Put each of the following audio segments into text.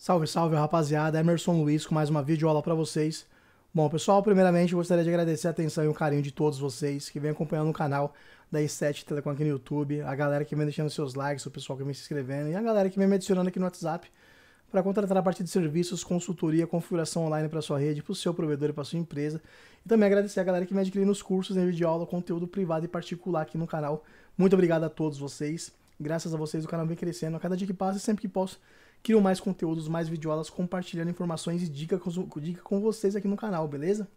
Salve, salve, rapaziada. Emerson Luiz com mais uma videoaula para vocês. Bom, pessoal, primeiramente gostaria de agradecer a atenção e o carinho de todos vocês que vem acompanhando o canal da i7 Telecom aqui no YouTube, a galera que vem deixando seus likes, o pessoal que vem se inscrevendo e a galera que vem me adicionando aqui no WhatsApp para contratar a parte de serviços, consultoria, configuração online para sua rede, para o seu provedor e para sua empresa. E também agradecer a galera que me adquiriu nos cursos, em videoaula, conteúdo privado e particular aqui no canal. Muito obrigado a todos vocês. Graças a vocês o canal vem crescendo. A cada dia que passa, sempre que posso, Quero mais conteúdos, mais videoaulas, compartilhando informações e dicas com, dica com vocês aqui no canal, beleza?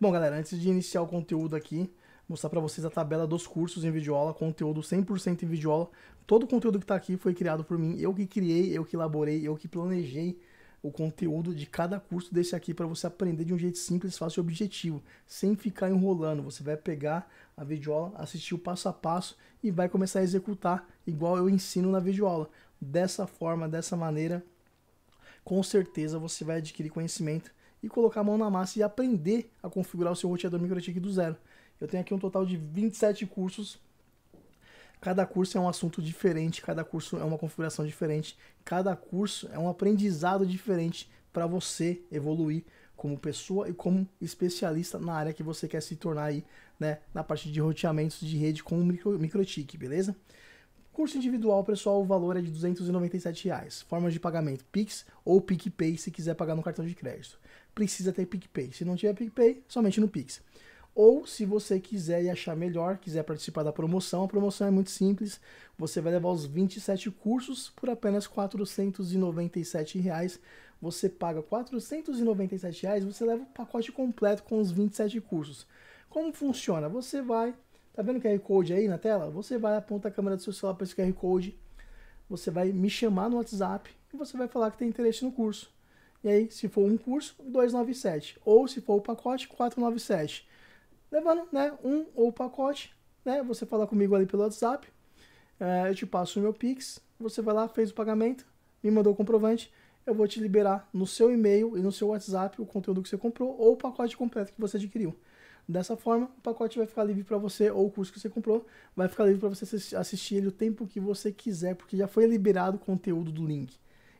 Bom, galera, antes de iniciar o conteúdo aqui, mostrar para vocês a tabela dos cursos em videoaula, conteúdo 100% em videoaula. Todo o conteúdo que está aqui foi criado por mim, eu que criei, eu que elaborei, eu que planejei o conteúdo de cada curso desse aqui para você aprender de um jeito simples, fácil e objetivo, sem ficar enrolando. Você vai pegar a videoaula, assistir o passo a passo e vai começar a executar igual eu ensino na videoaula dessa forma, dessa maneira, com certeza você vai adquirir conhecimento e colocar a mão na massa e aprender a configurar o seu roteador MicroTik do zero. Eu tenho aqui um total de 27 cursos. Cada curso é um assunto diferente, cada curso é uma configuração diferente, cada curso é um aprendizado diferente para você evoluir como pessoa e como especialista na área que você quer se tornar aí, né, na parte de roteamentos de rede com o MicroTik, beleza? Curso individual, pessoal, o valor é de R$ 297. Reais. Formas de pagamento Pix ou PicPay se quiser pagar no cartão de crédito. Precisa ter PicPay. Se não tiver PicPay, somente no Pix. Ou se você quiser e achar melhor, quiser participar da promoção, a promoção é muito simples. Você vai levar os 27 cursos por apenas R$ 497. Reais. Você paga R$ 497, reais, você leva o pacote completo com os 27 cursos. Como funciona? Você vai Tá vendo o QR Code aí na tela? Você vai apontar a câmera do seu celular para esse QR Code, você vai me chamar no WhatsApp e você vai falar que tem interesse no curso. E aí, se for um curso, 297. Ou se for o pacote, 497. Levando, né, um ou o pacote, né, você fala comigo ali pelo WhatsApp, eh, eu te passo o meu Pix, você vai lá, fez o pagamento, me mandou o comprovante, eu vou te liberar no seu e-mail e no seu WhatsApp o conteúdo que você comprou ou o pacote completo que você adquiriu. Dessa forma, o pacote vai ficar livre para você, ou o curso que você comprou, vai ficar livre para você assistir ele o tempo que você quiser, porque já foi liberado o conteúdo do link.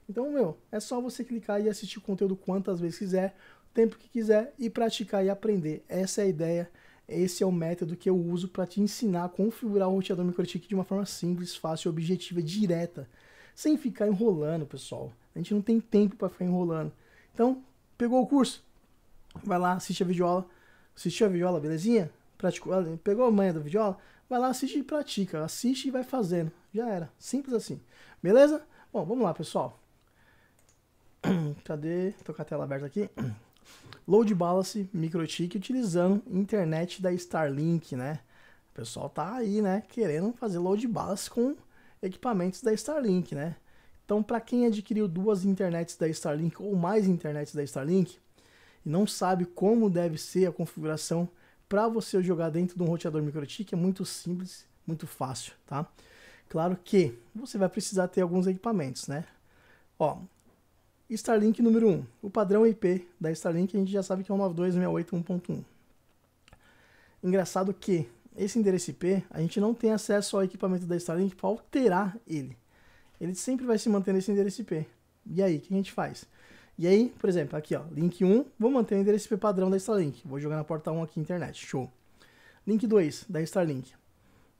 Então, meu, é só você clicar e assistir o conteúdo quantas vezes quiser, o tempo que quiser, e praticar e aprender. Essa é a ideia, esse é o método que eu uso para te ensinar a configurar o roteador MikroTik de uma forma simples, fácil, objetiva, direta, sem ficar enrolando, pessoal. A gente não tem tempo para ficar enrolando. Então, pegou o curso? Vai lá, assiste a videoaula Assistiu a viola belezinha? Praticou, pegou a manha da viola Vai lá, assiste e pratica. Assiste e vai fazendo. Já era. Simples assim. Beleza? Bom, vamos lá, pessoal. Cadê? Tô com a tela aberta aqui. Load Balance Microtik utilizando internet da Starlink, né? O pessoal tá aí, né, querendo fazer load balance com equipamentos da Starlink, né? Então, para quem adquiriu duas internets da Starlink ou mais internets da Starlink, e não sabe como deve ser a configuração para você jogar dentro de um roteador MikroTik, é muito simples, muito fácil, tá? Claro que você vai precisar ter alguns equipamentos, né? Ó, Starlink número 1, o padrão IP da Starlink a gente já sabe que é o 9268.1.1. Engraçado que esse endereço IP, a gente não tem acesso ao equipamento da Starlink para alterar ele. Ele sempre vai se manter nesse endereço IP. E aí, o que a gente faz? E aí, por exemplo, aqui ó, link 1, vou manter o endereço IP padrão da Starlink. Vou jogar na porta 1 aqui internet, show. Link 2 da Starlink.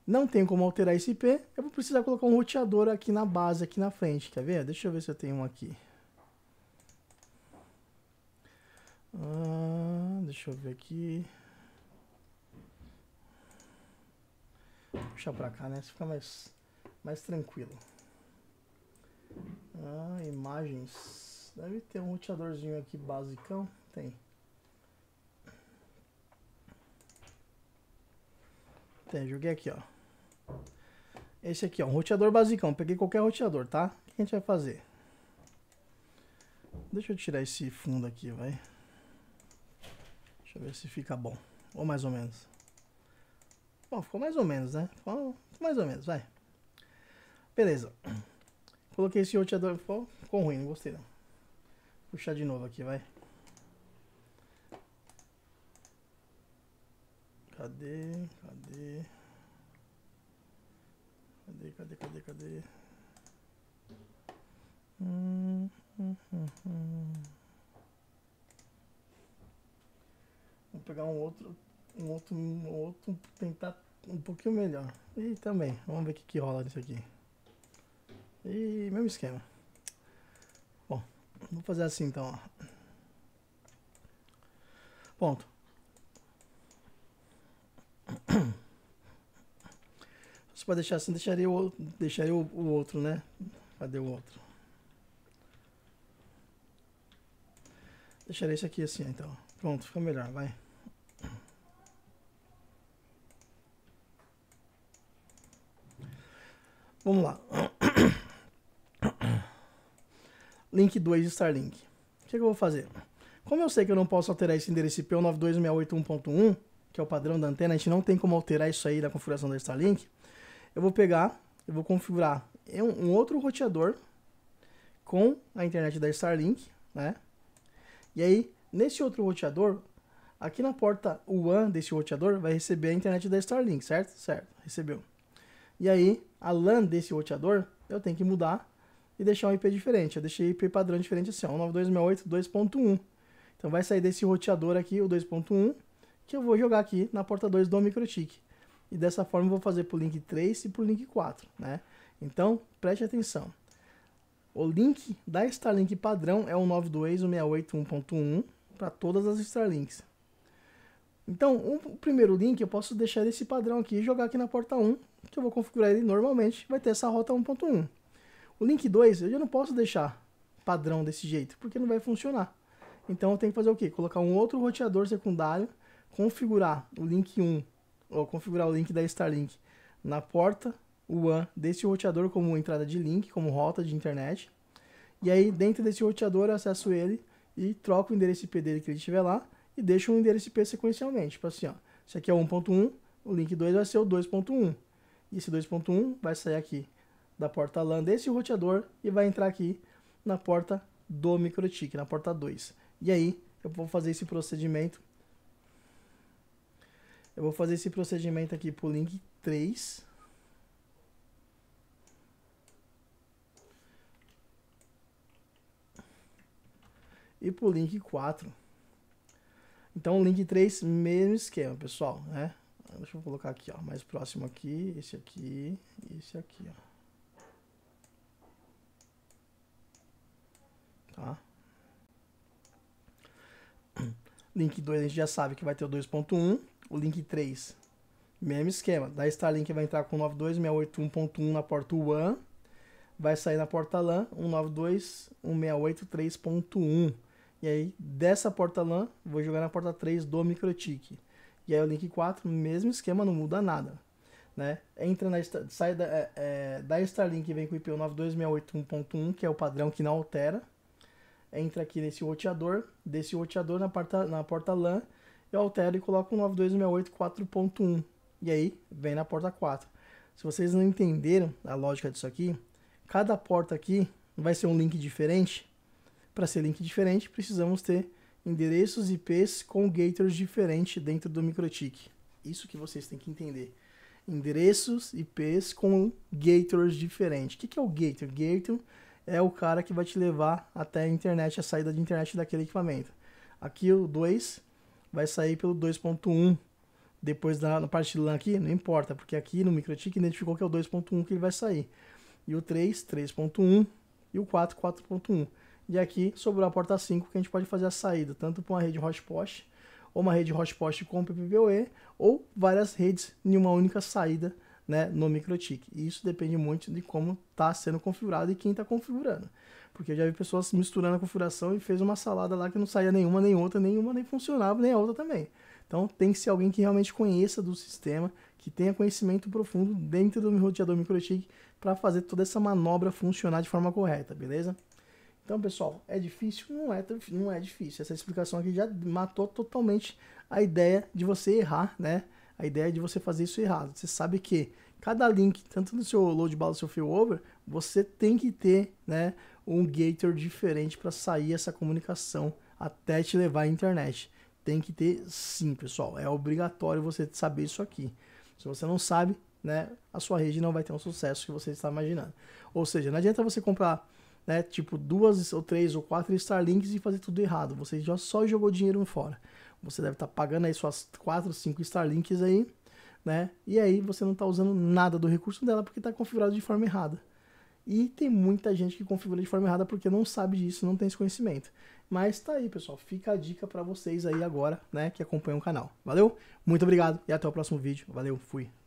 Não tenho como alterar esse IP, eu vou precisar colocar um roteador aqui na base, aqui na frente, quer ver? Deixa eu ver se eu tenho um aqui. Ah, deixa eu ver aqui. Puxar pra cá, né? Isso fica mais, mais tranquilo. Ah, imagens. Deve ter um roteadorzinho aqui basicão. Tem. Tem, joguei aqui, ó. Esse aqui, ó. Um roteador basicão. Peguei qualquer roteador, tá? O que a gente vai fazer? Deixa eu tirar esse fundo aqui, vai. Deixa eu ver se fica bom. Ou mais ou menos. Bom, ficou mais ou menos, né? Ficou mais ou menos, vai. Beleza. Coloquei esse roteador, ficou, ficou ruim, não gostei não puxar de novo aqui, vai. Cadê? Cadê? Cadê, cadê, cadê, cadê? Hum, hum, hum, hum, Vou pegar um outro, um outro, um outro, tentar um pouquinho melhor. E também, vamos ver o que, que rola nisso aqui. E mesmo esquema. Vou fazer assim então, ó. Ponto. você pode deixar assim, deixaria o, deixaria o, o outro, né? Cadê o outro? Deixaria esse aqui assim, então. Pronto, ficou melhor, vai. Vamos lá link 2 de Starlink. O que, é que eu vou fazer? Como eu sei que eu não posso alterar esse endereço IP 92681.1, que é o padrão da antena, a gente não tem como alterar isso aí na configuração da Starlink, eu vou pegar, eu vou configurar um, outro roteador com a internet da Starlink, né? E aí, nesse outro roteador, aqui na porta WAN desse roteador, vai receber a internet da Starlink, certo? Certo, recebeu. E aí, a LAN desse roteador, eu tenho que mudar e deixar um IP diferente. Eu deixei IP padrão diferente assim, ó, 192.168.2.1. Então vai sair desse roteador aqui, o 2.1, que eu vou jogar aqui na porta 2 do MicroTik. E dessa forma eu vou fazer para o link 3 e para o link 4, né? Então, preste atenção. O link da Starlink padrão é o 92168.1.1 para todas as Starlinks. Então, o primeiro link eu posso deixar esse padrão aqui e jogar aqui na porta 1, que eu vou configurar ele normalmente, vai ter essa rota 1.1. O link 2 eu já não posso deixar padrão desse jeito, porque não vai funcionar. Então eu tenho que fazer o quê? Colocar um outro roteador secundário, configurar o link 1, ou configurar o link da Starlink na porta WAN desse roteador como entrada de link, como rota de internet. E aí dentro desse roteador eu acesso ele e troco o endereço IP dele que ele estiver lá e deixo o endereço IP sequencialmente. Tipo assim, ó, isso aqui é 1.1, o link 2 vai ser o 2.1. E esse 2.1 vai sair aqui da porta LAN desse roteador e vai entrar aqui na porta do MicroTik, na porta 2. E aí eu vou fazer esse procedimento. Eu vou fazer esse procedimento aqui pro link 3. E pro link 4. Então, o link 3, mesmo esquema, pessoal, né? Deixa eu colocar aqui, ó, mais próximo aqui, esse aqui, esse aqui, ó. Tá? Link 2 a gente já sabe que vai ter o 2.1. O link 3, mesmo esquema. Da Starlink vai entrar com 92681.1 na porta WAN. Vai sair na porta LAN 192.168.3.1. E aí, dessa porta LAN, vou jogar na porta 3 do MicroTik. E aí o link 4, mesmo esquema, não muda nada. Né? Entra na sai da, é, é da Starlink vem com o IP 92681.1, que é o padrão que não altera entra aqui nesse roteador, desse roteador na porta, na porta LAN, eu altero e coloco o 9268 4.1. E aí vem na porta 4. Se vocês não entenderam a lógica disso aqui, cada porta aqui vai ser um link diferente. Para ser link diferente, precisamos ter endereços IPs com gateways diferentes dentro do MikroTik. Isso que vocês têm que entender. Endereços IPs com gateways diferentes. O que é o gateway? Gateway é o cara que vai te levar até a internet, a saída de internet daquele equipamento. Aqui o 2 vai sair pelo 2.1. Depois da, na parte de LAN aqui, não importa, porque aqui no MikroTik identificou que é o 2.1 que ele vai sair. E o 3, 3.1 e o 4, 4.1. E aqui sobrou a porta 5 que a gente pode fazer a saída, tanto para uma rede hotspot, ou uma rede hotspot com PPPoE, ou várias redes em uma única saída né, no MicroTik. E isso depende muito de como está sendo configurado e quem está configurando. Porque eu já vi pessoas misturando a configuração e fez uma salada lá que não saía nenhuma, nem outra, nenhuma nem funcionava, nem a outra também. Então tem que ser alguém que realmente conheça do sistema, que tenha conhecimento profundo dentro do roteador MicroTik para fazer toda essa manobra funcionar de forma correta, beleza? Então, pessoal, é difícil? Não é, não é difícil. Essa explicação aqui já matou totalmente a ideia de você errar, né? A ideia de você fazer isso errado. Você sabe que cada link, tanto no seu load balance seu failover, você tem que ter né, um gator diferente para sair essa comunicação até te levar à internet. Tem que ter sim, pessoal. É obrigatório você saber isso aqui. Se você não sabe, né, a sua rede não vai ter um sucesso que você está imaginando. Ou seja, não adianta você comprar né, tipo duas ou três ou quatro Starlinks e fazer tudo errado. Você já só jogou dinheiro fora. Você deve estar tá pagando aí suas 4, 5 Starlinks aí, né? E aí você não está usando nada do recurso dela porque está configurado de forma errada. E tem muita gente que configura de forma errada porque não sabe disso, não tem esse conhecimento. Mas tá aí, pessoal. Fica a dica para vocês aí agora, né, que acompanham o canal. Valeu? Muito obrigado e até o próximo vídeo. Valeu, fui.